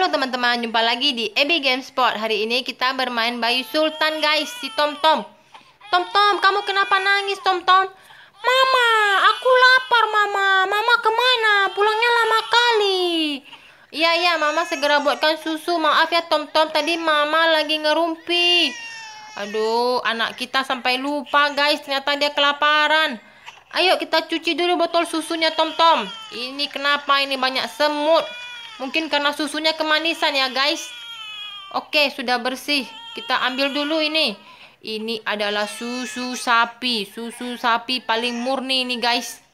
Halo teman-teman, jumpa lagi di EB Gamespot Hari ini kita bermain Bayu Sultan guys, si Tom Tom Tom Tom, kamu kenapa nangis Tom Tom? Mama, aku lapar mama Mama kemana? Pulangnya lama kali Iya, iya, mama segera buatkan susu Maaf ya Tom Tom, tadi mama lagi ngerumpi Aduh, anak kita sampai lupa guys Ternyata dia kelaparan Ayo kita cuci dulu botol susunya Tom Tom Ini kenapa ini banyak semut Mungkin karena susunya kemanisan ya guys. Oke, sudah bersih. Kita ambil dulu ini. Ini adalah susu sapi. Susu sapi paling murni ini guys.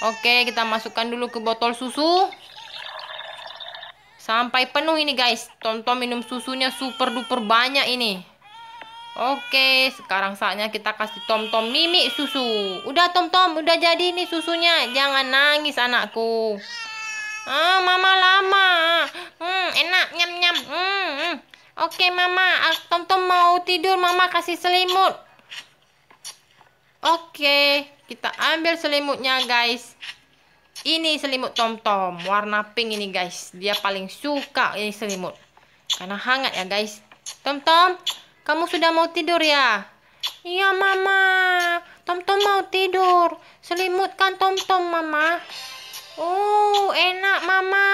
Oke, kita masukkan dulu ke botol susu. Sampai penuh ini guys. Tonton minum susunya super duper banyak ini. Oke, sekarang saatnya kita kasih tom-tom Mimi susu. Udah tom-tom, udah jadi nih susunya. Jangan nangis anakku. Ah, mama lama. Hmm, enak nyam nyam. Hmm. hmm. Oke, mama. Tom ah, Tom mau tidur, mama kasih selimut. Oke, kita ambil selimutnya, guys. Ini selimut Tom Tom warna pink ini, guys. Dia paling suka ini selimut. Karena hangat ya, guys. Tom Tom, kamu sudah mau tidur ya? Iya, mama. Tom Tom mau tidur. Selimutkan Tom Tom, mama. Oh, enak mama.